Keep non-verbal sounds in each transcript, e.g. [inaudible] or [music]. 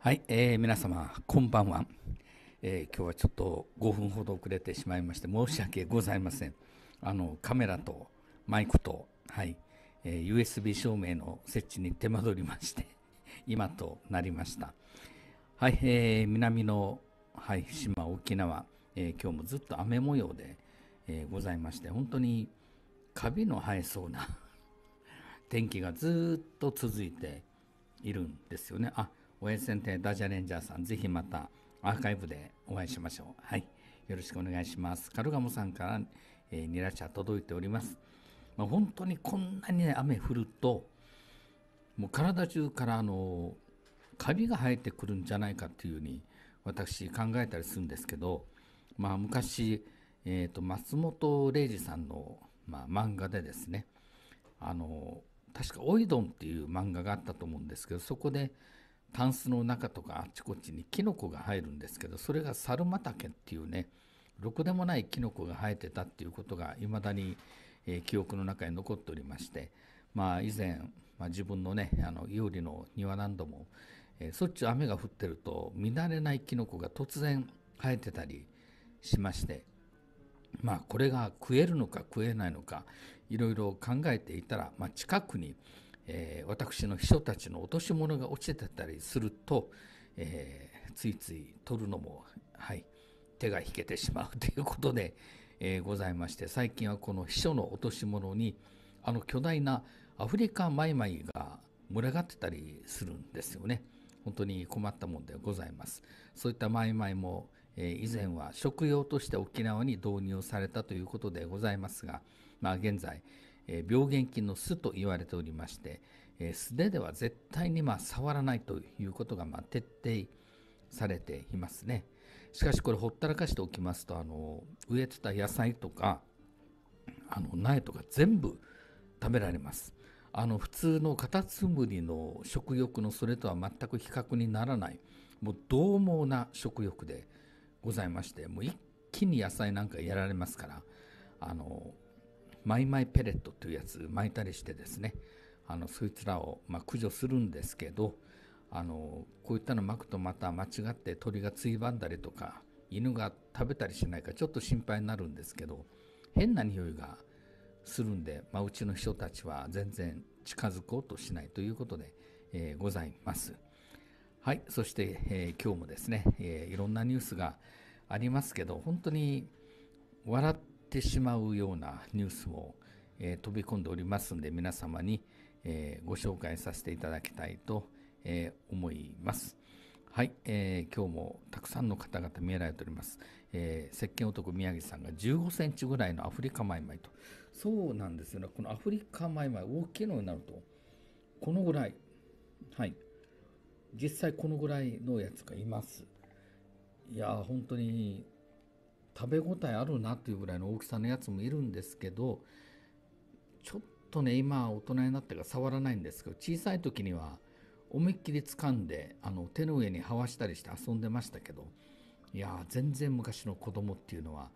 はい、えー、皆様こんばんは、えー、今日はちょっと5分ほど遅れてしまいまして申し訳ございませんあのカメラとマイクとはい、えー、USB 照明の設置に手間取りまして [laughs] 今となりましたはい、えー、南の、はい、島沖縄、えー、今日もずっと雨模様で、えー、ございまして本当にカビの生えそうな [laughs] 天気がずっと続いているんですよねあおやつ先生ダジャレンジャーさん、ぜひまたアーカイブでお会いしましょう。はい。よろしくお願いします。カルガモさんから、えー、ニラ茶届いております。まあ、本当にこんなにね、雨降ると、もう体中からあの、カビが生えてくるんじゃないかっていうふうに私考えたりするんですけど、まあ昔、えーと松本零士さんの、まあ、漫画でですね、あの、確か「オイドン」っていう漫画があったと思うんですけどそこでタンスの中とかあっちこっちにキノコが生えるんですけどそれがサルマタケっていうねろくでもないキノコが生えてたっていうことがいまだに、え記憶の中に残っておりまして、まあ、以前、まあ、自分のねあの伊の庭何度も、えー、そっち雨が降ってると見慣れないキノコが突然生えてたりしましてまあこれが食えるのか食えないのかいろいろ考えていたら、まあ、近くにえー、私の秘書たちの落とし物が落ちてたりすると、えー、ついつい取るのも、はい、手が引けてしまうということで、えー、ございまして最近はこの秘書の落とし物にあの巨大なアフリカマイマイが群がってたりするんですよね。本当に困ったもんでございます。そういったマイマイも、えー、以前は食用として沖縄に導入されたということでございますが、まあ、現在病原菌の巣と言われておりまして素手では絶対にま触らないということがま徹底されていますねしかしこれほったらかしておきますとあの植えてた野菜とかあの苗とか全部食べられますあの普通のカタツムリの食欲のそれとは全く比較にならないもう獰猛な食欲でございましてもう一気に野菜なんかやられますからあのマイマイペレットというやつ巻いたりしてですねあのそいつらをま駆除するんですけどあのこういったの巻くとまた間違って鳥がついばんだりとか犬が食べたりしないかちょっと心配になるんですけど変な匂いがするんで、まあ、うちの人たちは全然近づこうとしないということで、えー、ございます。はい、そして、えー、今日もですね、えー、いろんなニュースがありますけど本当に笑っってしまうようなニュースも、えー、飛び込んでおりますので皆様に、えー、ご紹介させていただきたいと、えー、思います。はい、えー、今日もたくさんの方々見えられております。えー、石鹸男宮城さんが15センチぐらいのアフリカマイマイと。そうなんですよね。このアフリカマイマイ大きいのになると、このぐらい。はい。実際このぐらいのやつがいます。いや本当に食べ応えあるなっていうぐらいの大きさのやつもいるんですけどちょっとね今大人になってから触らないんですけど小さい時には思いっきり掴んであの手の上にはわしたりして遊んでましたけどいや全然昔の子供っていうのは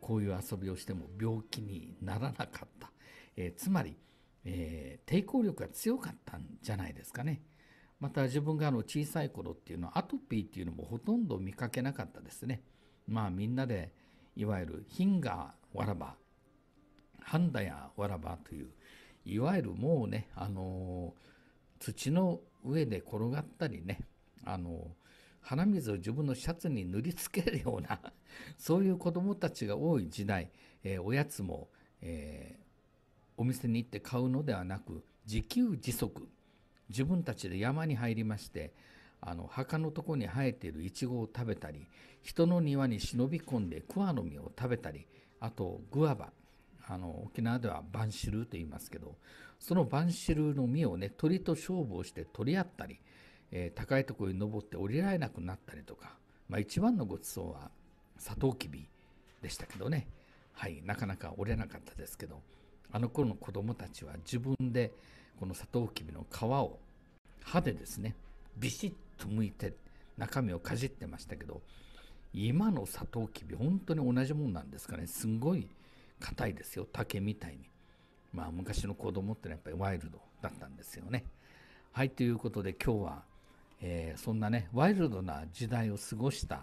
こういう遊びをしても病気にならなかった、えー、つまり、えー、抵抗力が強かったんじゃないですかねまた自分があの小さい頃っていうのはアトピーっていうのもほとんど見かけなかったですねまあみんなでいわゆるヒンガーわらばハンダやわらばといういわゆるもうねあの土の上で転がったりねあの鼻水を自分のシャツに塗りつけるような [laughs] そういう子どもたちが多い時代、えー、おやつも、えー、お店に行って買うのではなく自給自足自分たちで山に入りましてあの墓のとこに生えているイチゴを食べたり人の庭に忍び込んで桑の実を食べたりあとグアバあの沖縄ではバンシルと言いますけどそのバンシルの実をね鳥と勝負をして取り合ったり、えー、高いところに登って降りられなくなったりとか、まあ、一番のごちそうはサトウキビでしたけどねはいなかなか折れなかったですけどあの頃の子供たちは自分でこのサトウキビの皮を歯でですねビシッといて中身をかじってましたけど今のサトウキビ本当に同じもんなんですかねすんごい硬いですよ竹みたいにまあ昔の子供ってのはやっぱりワイルドだったんですよねはいということで今日は、えー、そんなねワイルドな時代を過ごした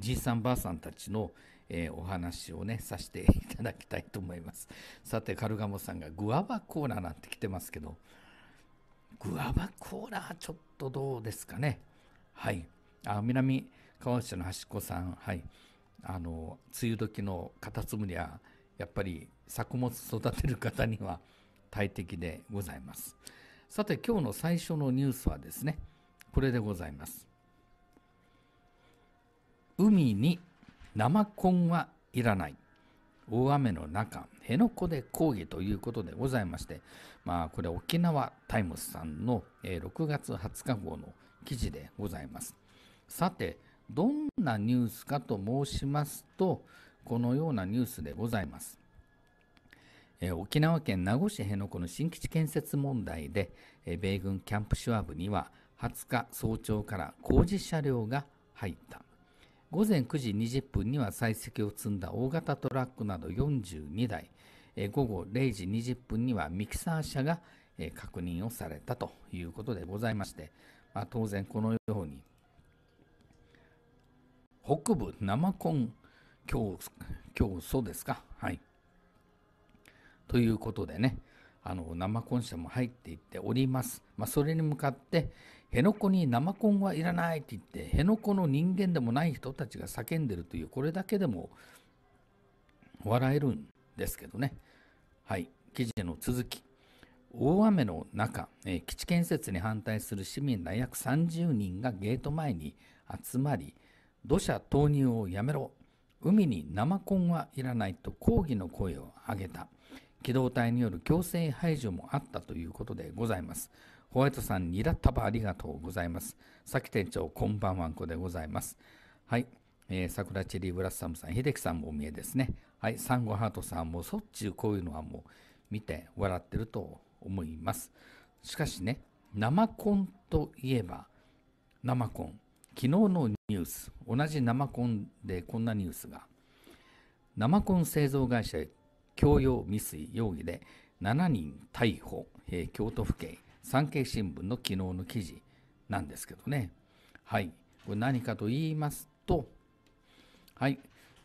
じいさんばあさんたちの、えー、お話をねさせていただきたいと思いますさてカルガモさんがグアバコーナーなんて来てますけどグアバコーラちょっとどうですかねはいあ南川内の端っこさんはいあの梅雨時のカタツムリはやっぱり作物育てる方には大敵でございますさて今日の最初のニュースはですねこれでございます海に生コンはいらない大雨の中辺野古で抗議ということでございましてまあ、これ沖縄タイムスさんの6月20日号の記事でございます。さて、どんなニュースかと申しますと、このようなニュースでございます。えー、沖縄県名護市辺野古の新基地建設問題で、えー、米軍キャンプシュワブには20日早朝から工事車両が入った。午前9時20分には採石を積んだ大型トラックなど42台、午後0時20分にはミキサー車が確認をされたということでございまして、まあ、当然このように北部生コン競争ですか、はい、ということでねあの生コン車も入っていっております、まあ、それに向かって辺野古に生コンはいらないって言って辺野古の人間でもない人たちが叫んでるというこれだけでも笑えるんですけどね。はい、記事の続き。大雨の中、えー、基地建設に反対する市民ら約30人がゲート前に集まり、土砂投入をやめろ、海に生コンはいらないと抗議の声を上げた。機動隊による強制排除もあったということでございます。ホワイトさん、にったばありがとうございます。さき店長、こんばんはんこでございます。はい。えー、桜チリブラッサムさん、秀樹さんもお見えですね。はい、サンゴハートさんもそっちゅうこういうのはもう見て笑ってると思います。しかしね、生コンといえば、生コン。昨日のニュース、同じ生コンでこんなニュースが。生コン製造会社強要未遂容疑で7人逮捕、えー、京都府警産経新聞の昨日の記事なんですけどね。はい。これ何かと言いますと、はい。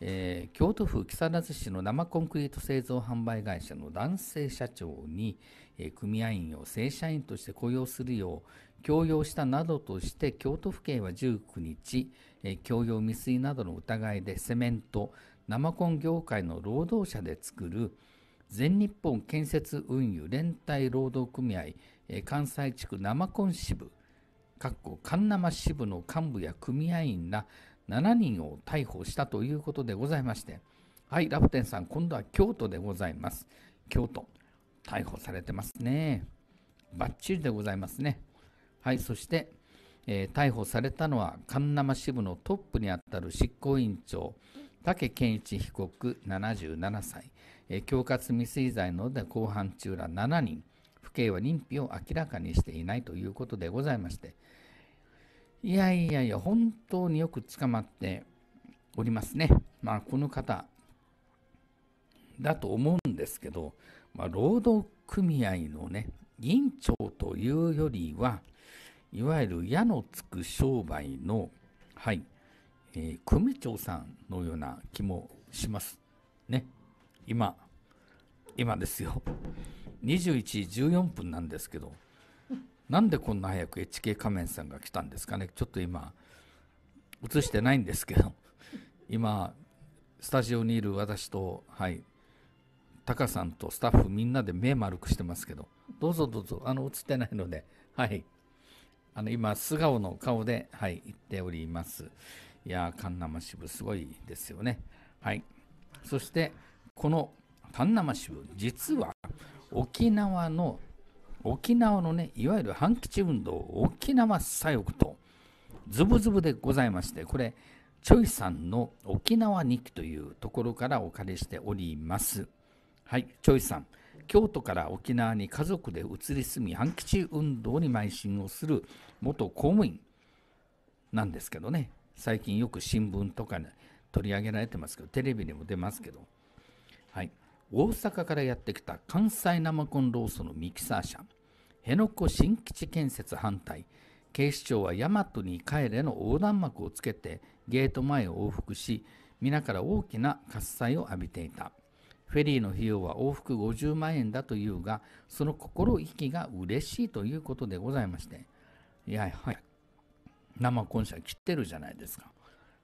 えー、京都府木更津市の生コンクリート製造販売会社の男性社長に、えー、組合員を正社員として雇用するよう強要したなどとして京都府警は19日、えー、強要未遂などの疑いでセメント生コン業界の労働者で作る全日本建設運輸連帯労働組合、えー、関西地区生コン支部かっこ神生支部の幹部や組合員ら7人を逮捕したということでございましてはいラプテンさん今度は京都でございます京都逮捕されてますねバッチリでございますねはいそして、えー、逮捕されたのはナ生支部のトップにあたる執行委員長武健一被告77歳、えー、恐喝未遂罪の後公判中ら7人府警は認否を明らかにしていないということでございましていやいやいや、本当によく捕まっておりますね。まあ、この方だと思うんですけど、まあ、労働組合のね、委員長というよりは、いわゆる矢のつく商売の、はい、えー、組長さんのような気もします。ね。今、今ですよ。21時14分なんですけど、なんでこんな早く HK 仮面さんが来たんですかねちょっと今映してないんですけど今スタジオにいる私とはいタカさんとスタッフみんなで目丸くしてますけどどうぞどうぞあの映ってないのではいあの今素顔の顔ではい言っておりますいやーカンナマ支部すごいですよねはいそしてこのカンナマ支部実は沖縄の沖縄のねいわゆる反地運動沖縄左翼とズブズブでございましてこれチョイさんの沖縄日記というところからお借りしておりますはいチョイさん京都から沖縄に家族で移り住み反地運動に邁進をする元公務員なんですけどね最近よく新聞とかに、取り上げられてますけどテレビにも出ますけど、はい、大阪からやってきた関西生コンロースのミキサー車辺野古新基地建設反対警視庁は大和に帰れの横断幕をつけてゲート前を往復し皆から大きな喝采を浴びていたフェリーの費用は往復50万円だというがその心意気が嬉しいということでございましていやはい生コン切ってるじゃないですか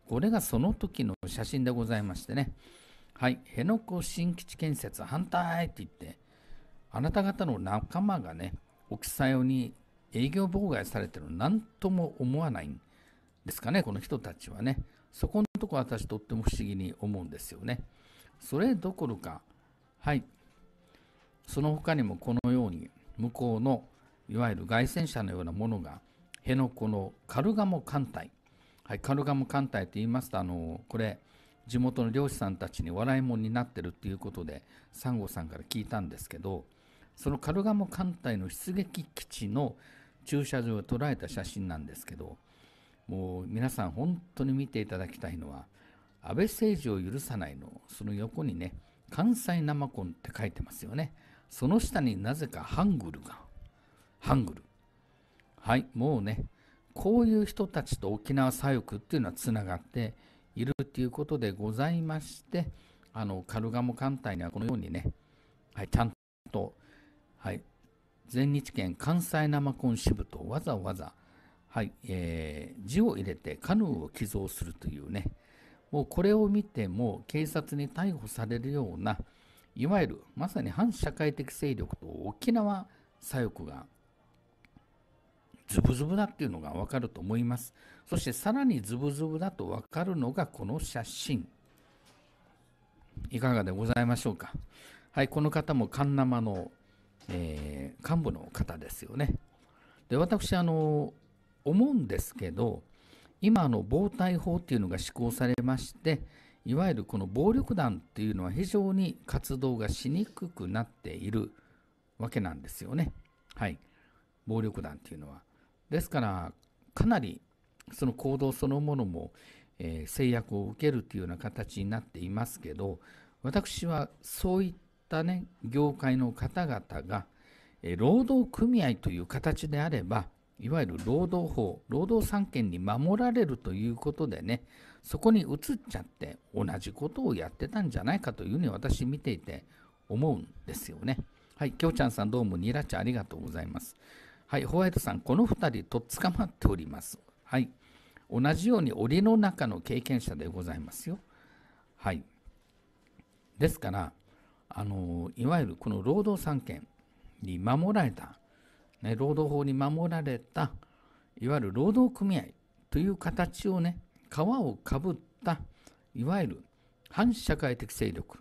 これがその時の写真でございましてねはい辺野古新基地建設反対って言ってあなた方の仲間がね沖さよに営業妨害されてるの何とも思わないんですかね、この人たちはね。そこのとこ私とっても不思議に思うんですよね。それどころか、はい、その他にもこのように向こうのいわゆる外戦車のようなものが辺野古のカルガモ艦隊、はい、カルガモ艦隊と言いますとあのこれ地元の漁師さんたちに笑いもんになってるっていうことでサンゴさんから聞いたんですけどそのカルガモ艦隊の出撃基地の駐車場を捉えた写真なんですけどもう皆さん本当に見ていただきたいのは安倍政治を許さないのその横にね関西生コンって書いてますよねその下になぜかハングルがハングルはいもうねこういう人たちと沖縄左翼っていうのはつながっているということでございましてあのカルガモ艦隊にはこのようにね、はい、ちゃんとはい、全日券関西生コン支部とわざわざ、はいえー、字を入れてカヌーを寄贈するというね、もうこれを見ても警察に逮捕されるような、いわゆるまさに反社会的勢力と沖縄左翼がズブズブだっていうのがわかると思います。そしてさらにズブズブだとわかるのがこの写真。いかがでございましょうか。はい、この方もカンナマのえー、幹部の方ですよね。で私あの思うんですけど今の暴対法っていうのが施行されましていわゆるこの暴力団っていうのは非常に活動がしにくくなっているわけなんですよね。はい、暴力団っていうのは。ですからかなりその行動そのものも、えー、制約を受けるというような形になっていますけど私はそういっったね業界の方々が労働組合という形であればいわゆる労働法労働三権に守られるということでねそこに移っちゃって同じことをやってたんじゃないかというふうに私見ていて思うんですよね。はい、きょうちゃんさんどうもニラちゃんありがとうございます。はい、ホワイトさんこの2人と捕まっております。はい、同じように檻の中の経験者でございますよ。はい。ですからあのいわゆるこの労働三権に守られた、ね、労働法に守られたいわゆる労働組合という形をね皮をかぶったいわゆる反社会的勢力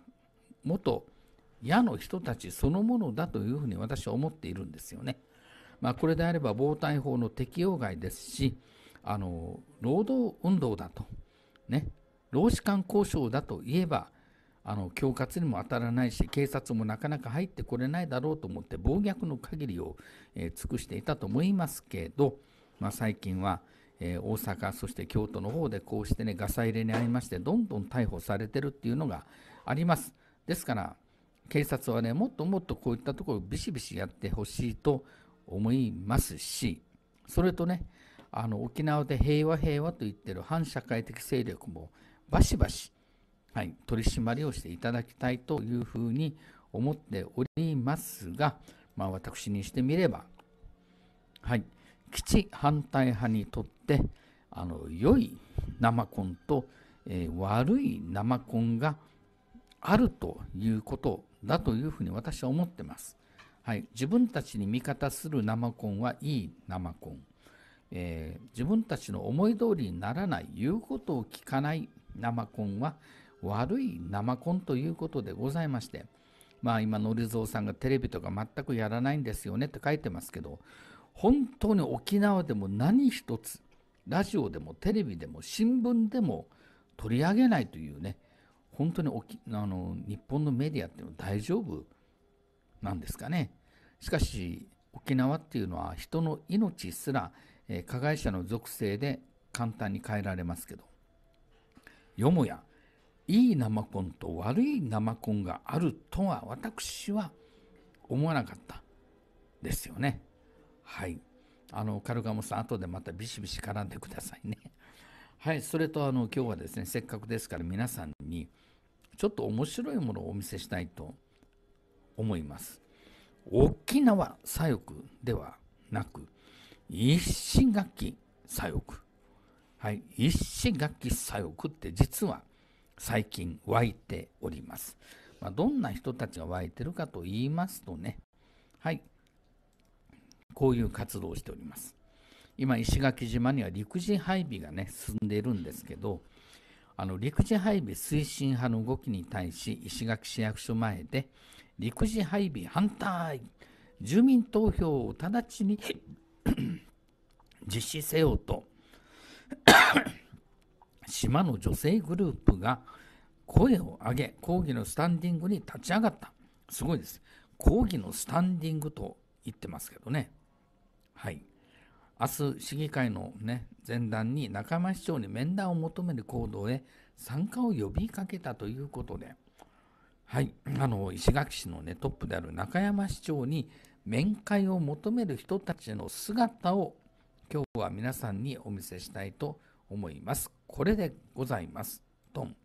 元矢の人たちそのものだというふうに私は思っているんですよね。まあ、これであれば防体法の適用外ですしあの労働運動だと、ね、労使間交渉だといえばあの恐喝にも当たらないし警察もなかなか入ってこれないだろうと思って暴虐の限りを、えー、尽くしていたと思いますけど、まあ、最近は、えー、大阪そして京都の方でこうしてねガサ入れに遭いましてどんどん逮捕されてるっていうのがあります。ですから警察はねもっともっとこういったところをビシビシやってほしいと思いますしそれとねあの沖縄で平和平和と言ってる反社会的勢力もバシバシはい、取り締まりをしていただきたいというふうに思っておりますが、まあ、私にしてみれば、はい、基地反対派にとってあの良い生コンと、えー、悪い生コンがあるということだというふうに私は思ってます。はい、自分たちに味方する生コンはいい生コン、えー、自分たちの思い通りにならない言うことを聞かない生コンは悪い生コンということでございまして、まあ今、のりぞうさんがテレビとか全くやらないんですよねって書いてますけど、本当に沖縄でも何一つ、ラジオでもテレビでも新聞でも取り上げないというね、本当にあの日本のメディアっていうのは大丈夫なんですかね。しかし、沖縄っていうのは人の命すら、え加害者の属性で簡単に変えられますけど、よもやいい生コンと悪い生コンがあるとは私は思わなかったですよね。はい。あのカルガモさん後でまたビシビシ絡んでくださいね。[laughs] はい、それとあの今日はですねせっかくですから皆さんにちょっと面白いものをお見せしたいと思います。沖縄左翼ではなく石垣左翼。はい、石垣左翼って実は最近湧いております。まあ、どんな人たちが湧いてるかと言いますとね、はい、こういう活動をしております。今、石垣島には陸自配備がね、進んでいるんですけど、あの陸自配備推進派の動きに対し、石垣市役所前で、陸自配備反対、住民投票を直ちに [coughs] 実施せよと島の女性グループが声を上げ抗議のスタンディングに立ち上がったすごいです抗議のスタンディングと言ってますけどねはい明日市議会の、ね、前段に中間市長に面談を求める行動へ参加を呼びかけたということで、はい、あの石垣市の、ね、トップである中山市長に面会を求める人たちの姿を今日は皆さんにお見せしたいと思います。思います。これでございます。ドン。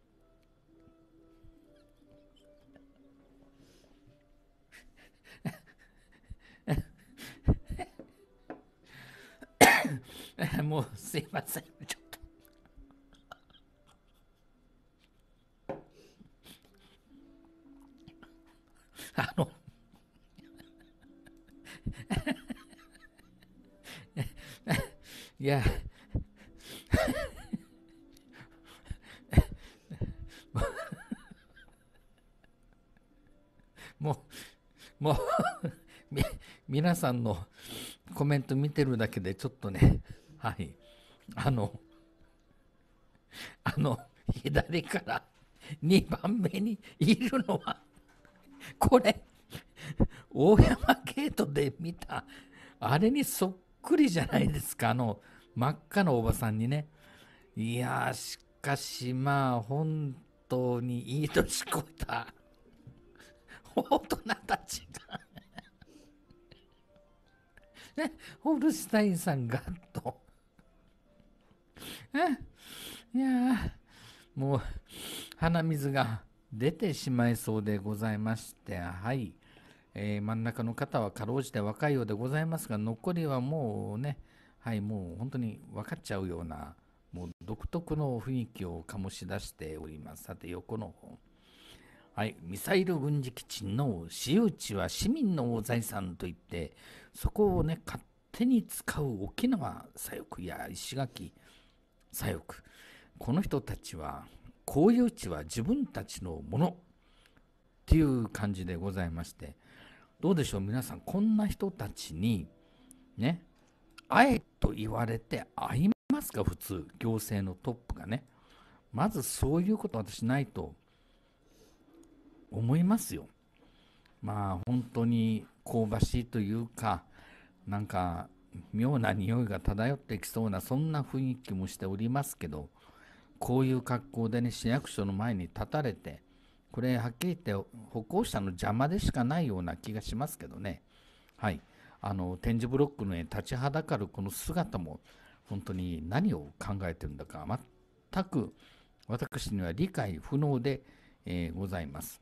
[laughs] もうすいません。ちょっと。あの [laughs] いや。もう [laughs] 皆さんのコメント見てるだけでちょっとね、はい、あの、あの、左から2番目にいるのは、これ、大山ゲートで見た、あれにそっくりじゃないですか、あの、真っ赤なおばさんにね。いやしかしまあ、本当にいい年こいた大人たちね、[laughs] ホルスタインさんが、と。[laughs] いやもう、鼻水が出てしまいそうでございまして、はい。えー、真ん中の方はかろうじて若いようでございますが、残りはもうね、はい、もう本当に分かっちゃうような、もう独特の雰囲気を醸し出しております。さて、横の方。はい、ミサイル軍事基地の私有地は市民の財産といって、そこをね、勝手に使う沖縄左翼や石垣左翼、この人たちは、こういう地は自分たちのものっていう感じでございまして、どうでしょう、皆さん、こんな人たちに、ね、あえと言われて会いますか、普通、行政のトップがね。まずそういうこと私ないと思いますよ。まあ本当に香ばしいというかなんか妙な匂いが漂ってきそうなそんな雰囲気もしておりますけどこういう格好でね市役所の前に立たれてこれはっきり言って歩行者の邪魔でしかないような気がしますけどねはいあの展示ブロックの、ね、立ちはだかるこの姿も本当に何を考えてるんだか全く私には理解不能で、えー、ございます。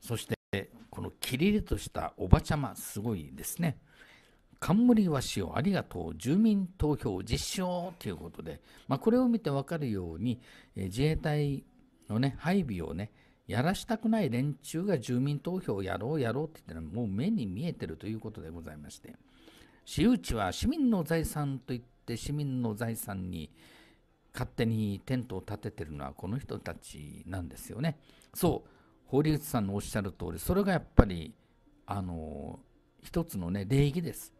そしてこのキリリとしたおばちゃますごいですね。冠和紙をありがとう住民投票実証ということで、まあ、これを見て分かるように、え自衛隊の、ね、配備をねやらしたくない連中が住民投票をやろうやろうって言ったらもう目に見えてるということでございまして私有地は市民の財産といって市民の財産に勝手にテントを建ててるのはこの人たちなんですよね。そう堀内さんのおっしゃる通りそれがやっぱりあの一つのね礼儀です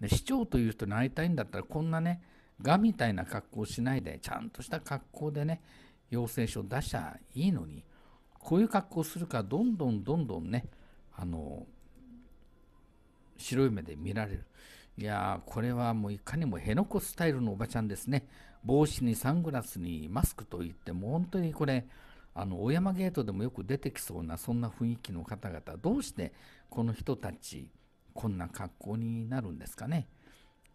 で市長という人に会いたいんだったらこんなねがみたいな格好をしないでちゃんとした格好でね要請書を出しゃいいのにこういう格好をするからどんどんどんどんねあの白い目で見られるいやこれはもういかにも辺野古スタイルのおばちゃんですね帽子にサングラスにマスクといってもう本当にこれあの小山ゲートでもよく出てきそうなそんな雰囲気の方々どうしてこの人たちこんな格好になるんですかね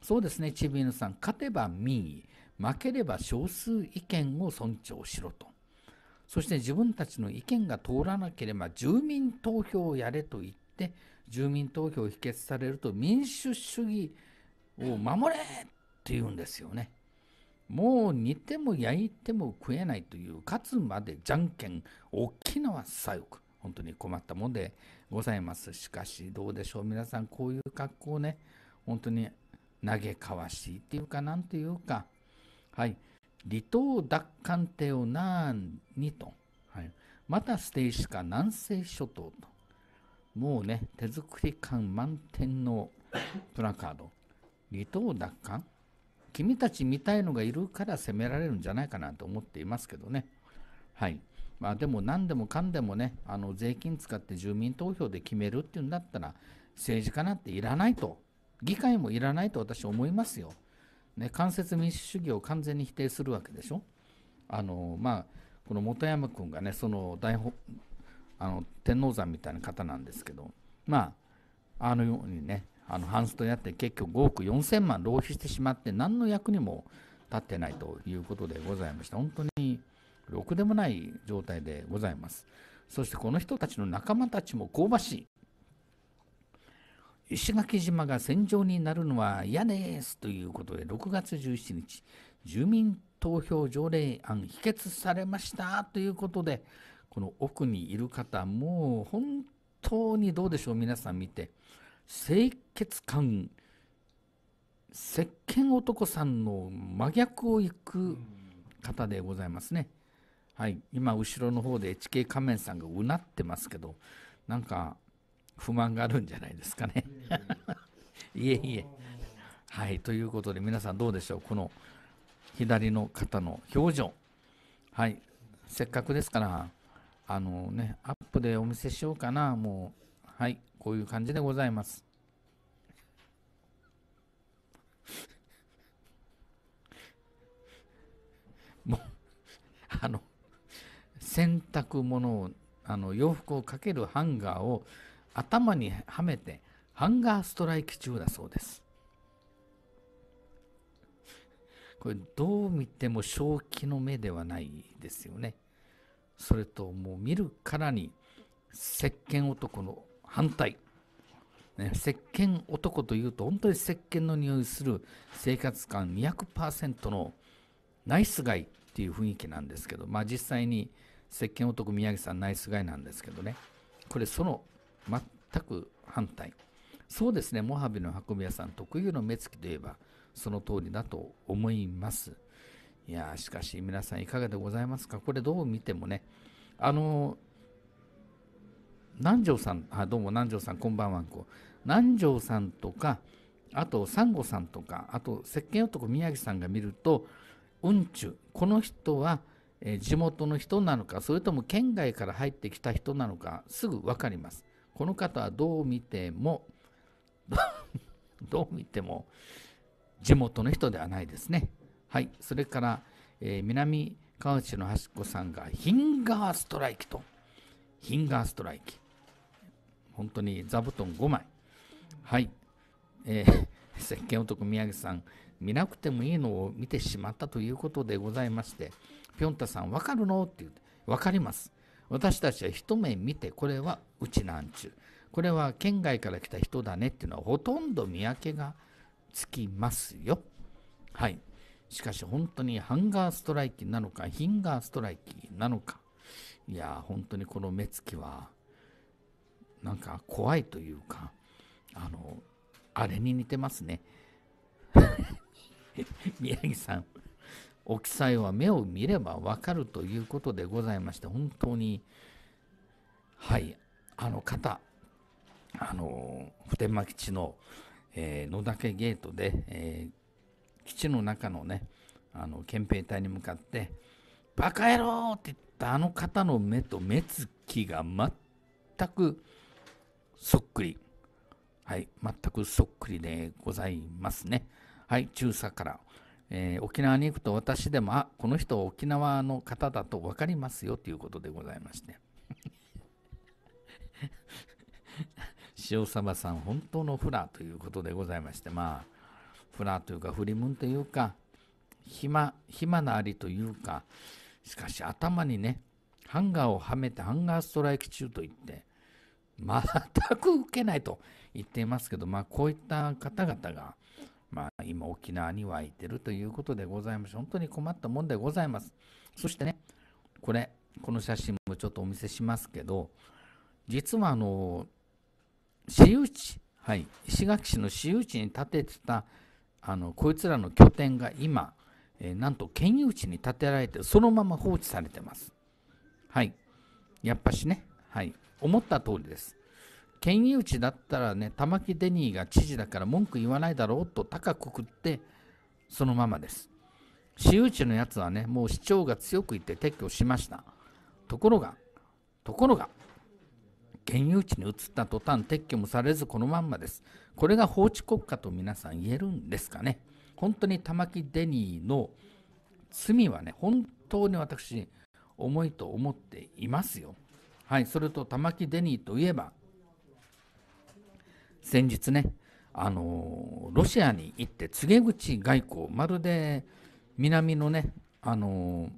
そうですねビーヌさん勝てば民意負ければ少数意見を尊重しろとそして自分たちの意見が通らなければ住民投票をやれと言って住民投票を否決されると民主主義を守れって言うんですよね。もう煮ても焼いても食えないという勝つまでじゃんけん沖縄左翼本当に困ったもんでございますしかしどうでしょう皆さんこういう格好ね本当に嘆かわしいっていうかなんていうかはい離島奪還帝を何にと、はい、またステイシカ南西諸島ともうね手作り感満点のプラカード離島奪還君たちみたいのがいるから責められるんじゃないかなと思っていますけどね。はいまあ、でも何でもかんでもねあの税金使って住民投票で決めるっていうんだったら政治家なんていらないと議会もいらないと私思いますよ。ね、間接民主主義を完全に否定するわけでしょ。あのまあ、この本山君がねその大あの天王山みたいな方なんですけどまああのようにねあの半袖になって結局5億4 0万浪費してしまって何の役にも立ってないということでございました本当にろくでもない状態でございますそしてこの人たちの仲間たちも香ばしい石垣島が戦場になるのは嫌ですということで6月17日住民投票条例案否決されましたということでこの奥にいる方もう本当にどうでしょう皆さん見て清潔感石鹸男さんの真逆を行く方でございますね。はい、今後ろの方で HK 仮面さんがうなってますけどなんか不満があるんじゃないですかね。[laughs] いえいえ。はい、ということで皆さんどうでしょうこの左の方の表情。はい、せっかくですからあのねアップでお見せしようかなもうはい。こういう感じでございます。もう [laughs] あの洗濯物をあの洋服をかけるハンガーを頭にはめてハンガーストライキ中だそうです。これどう見ても正気の目ではないですよね。それともう見るからに石鹸男の反対。ね、石鹸男というと本当に石鹸の匂いする生活感200%のナイスガイっていう雰囲気なんですけど、まあ、実際に石鹸男宮城さんナイスガイなんですけどねこれその全く反対そうですねモハビの運び屋さん特有の目つきといえばその通りだと思いますいやしかし皆さんいかがでございますかこれどう見てもねあのー南條さんあどうも南條さんこんばんはこう南條さんとかあとサンゴさんとかあと石鹸男宮城さんが見るとうんちゅこの人は、えー、地元の人なのかそれとも県外から入ってきた人なのかすぐ分かりますこの方はどう見ても [laughs] どう見ても地元の人ではないですねはいそれから、えー、南川内の端っこさんがヒンガーストライキとヒンガーストライキ本当に座布団5枚はい、えー、[laughs] 石鹸男宮城さん見なくてもいいのを見てしまったということでございましてぴょんたさん分かるのって言って分かります私たちは一目見てこれはうちなんちゅうこれは県外から来た人だねっていうのはほとんど見分けがつきますよはいしかし本当にハンガーストライキなのかヒンガーストライキなのかいや本当にこの目つきはなんか怖いというかあのあれに似てますね [laughs] 宮城さんお記載は目を見ればわかるということでございまして本当にはいあの方あの普天間基地の、えー、野岳ゲートで、えー、基地の中のねあの憲兵隊に向かって「バカ野郎!」って言ったあの方の目と目つきが全くそっくり。はい、全くそっくりでございますね。はい、中佐から。えー、沖縄に行くと私でも、あこの人沖縄の方だと分かりますよということでございまして。[laughs] 塩サバさん、本当のフラということでございまして、まあ、フラというか、振り文んというか、暇、暇なありというか、しかし頭にね、ハンガーをはめてハンガーストライキ中といって、全く受けないと言っていますけど、まあ、こういった方々が、まあ、今、沖縄に湧いてるということでございます。本当に困ったもんでございます。そしてね、これ、この写真もちょっとお見せしますけど、実はあの、私有地、はい、石垣市の私有地に建ててたあのこいつらの拠点が今、えー、なんと県有地に建てられてそのまま放置されてます。はい、やっぱしね、はい、思った通りです。県打ちだったらね、玉城デニーが知事だから文句言わないだろうと高くくって、そのままです。私有地のやつはね、もう市長が強く言って撤去しました。ところが、ところが、県有地に移った途端撤去もされずこのまんまです。これが法治国家と皆さん言えるんですかね。本当に玉城デニーの罪はね、本当に私、重いと思っていますよ。はい、それと玉城デニーといえば先日ねあのロシアに行って告げ口外交まるで南のねあの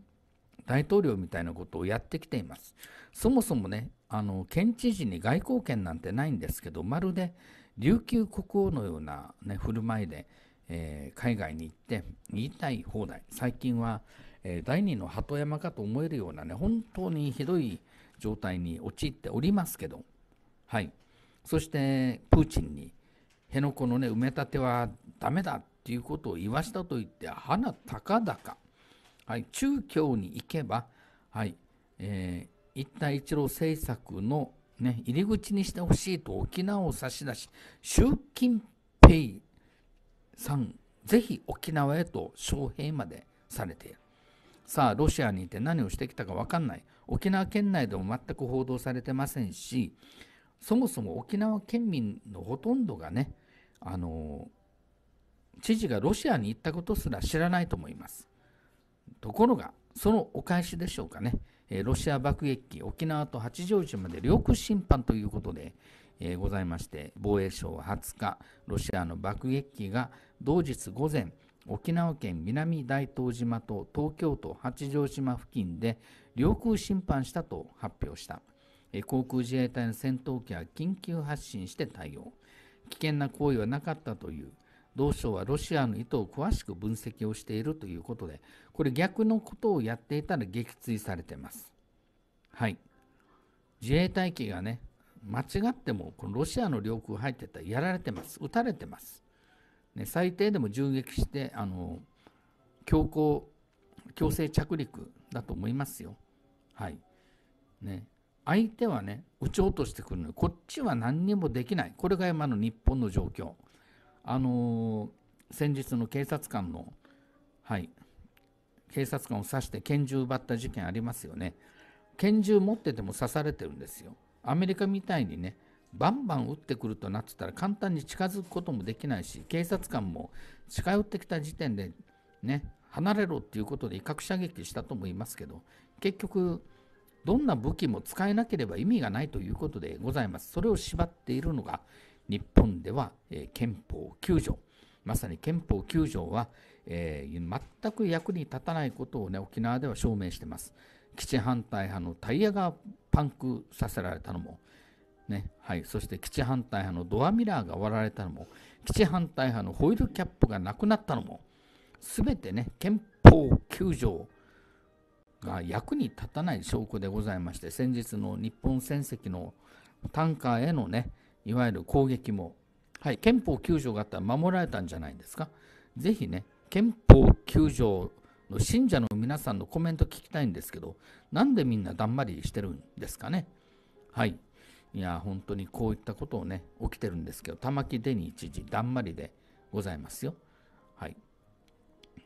大統領みたいなことをやってきていますそもそもねあの県知事に外交権なんてないんですけどまるで琉球国王のような、ね、振る舞いで、えー、海外に行って言いたい放題最近は、えー、第二の鳩山かと思えるようなね本当にひどい状態に陥っておりますけど、はい、そしてプーチンに辺野古の、ね、埋め立てはダメだっていうことを言わしたといって鼻高々、はい、中共に行けば、はいえー、一帯一路政策の、ね、入り口にしてほしいと沖縄を差し出し習近平さんぜひ沖縄へと招聘までされているさあロシアにいて何をしてきたか分かんない沖縄県内でも全く報道されてませんしそもそも沖縄県民のほとんどがねあの知事がロシアに行ったことすら知らないと思いますところがそのお返しでしょうかねロシア爆撃機沖縄と八丈島で領空侵犯ということで、ございまして防衛省は20日ロシアの爆撃機が同日午前沖縄県南大東島と東京都八丈島付近で領空侵犯したと発表した航空自衛隊の戦闘機は緊急発進して対応危険な行為はなかったという同省はロシアの意図を詳しく分析をしているということでこれ逆のことをやっていたら撃墜されてますはい自衛隊機がね間違ってもこのロシアの領空入ってたらやられてます撃たれてます、ね、最低でも銃撃してあの強行強制着陸だと思いますよはいね、相手はね撃ち落としてくるのにこっちは何にもできないこれが今の日本の状況あのー、先日の警察官のはい警察官を刺して拳銃奪った事件ありますよね拳銃持ってても刺されてるんですよアメリカみたいにねバンバン撃ってくるとなってたら簡単に近づくこともできないし警察官も近寄ってきた時点でね離れろっていうことで威嚇射撃したと思いますけど結局どんな武器も使えなければ意味がないということでございます。それを縛っているのが日本では、えー、憲法9条。まさに憲法9条は、えー、全く役に立たないことを、ね、沖縄では証明しています。基地反対派のタイヤがパンクさせられたのも、ねはい、そして基地反対派のドアミラーが割られたのも基地反対派のホイールキャップがなくなったのも全てね憲法9条が役に立たない証拠でございまして先日の日本船籍のタンカーへのねいわゆる攻撃も、はい、憲法9条があったら守られたんじゃないですかぜひね憲法9条の信者の皆さんのコメント聞きたいんですけどなんでみんなだんまりしてるんですかねはいいや本当にこういったことをね起きてるんですけど玉城デニー知事だんまりでございますよはい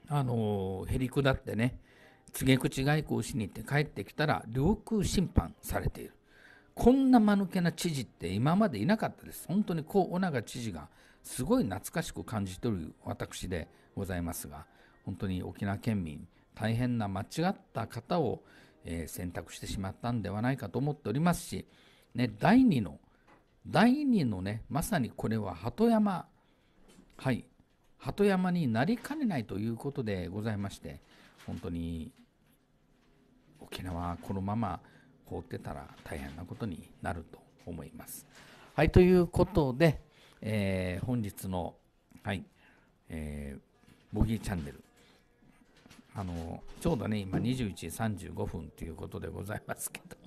あのへりくだってね告げ口外交しに行って帰ってきたら領空侵犯されているこんな間抜けな知事って今までいなかったです本当にう尾長知事がすごい懐かしく感じとる私でございますが本当に沖縄県民大変な間違った方を、え選択してしまったんではないかと思っておりますし、ね、第2の第2のねまさにこれは鳩山はい鳩山になりかねないということでございまして本当に沖縄このまま放ってたら大変なことになると思います。はい、ということで、えー、本日の、はいえー、ボギーチャンネル、あのちょうどね、今21時35分ということでございますけど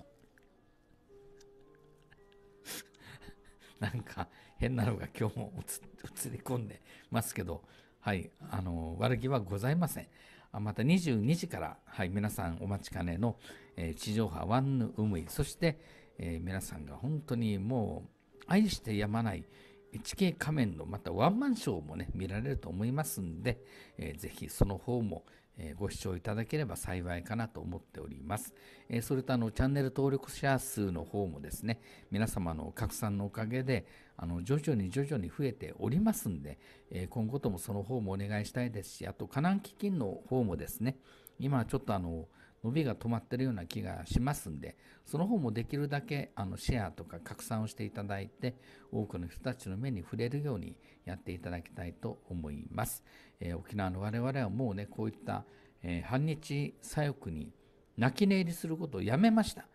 [laughs] なんか変なのが今日も映り込んでますけど、はい、あの悪気はございません。また22時から、はい、皆さんお待ちかねの、えー、地上波ワンヌウムイ、そして、えー、皆さんが本当にもう愛してやまない HK 仮面のまたワンマンショーもね、見られると思いますんで、えー、ぜひその方も、ご視聴いただければ幸いかなと思っております。それとあのチャンネル登録者数の方もですね、皆様の拡散のおかげであの徐々に徐々に増えておりますんで、今後ともその方もお願いしたいですし、あと、河南基金の方もですね、今ちょっとあの伸びが止まってるような気がしますんで、その方もできるだけあのシェアとか拡散をしていただいて、多くの人たちの目に触れるようにやっていただきたいと思います。えー、沖縄の我々はもうねこういった、えー、反日左翼に泣き寝入りすることをやめました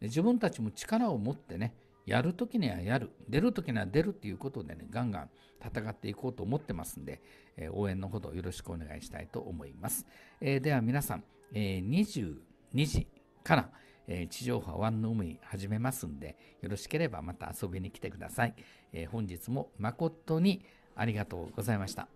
自分たちも力を持ってねやる時にはやる出る時には出るっていうことでねガンガン戦っていこうと思ってますんで、えー、応援のほどよろしくお願いしたいと思います、えー、では皆さん、えー、22時から、えー、地上波ワンの海始めますんでよろしければまた遊びに来てください、えー、本日も誠にありがとうございました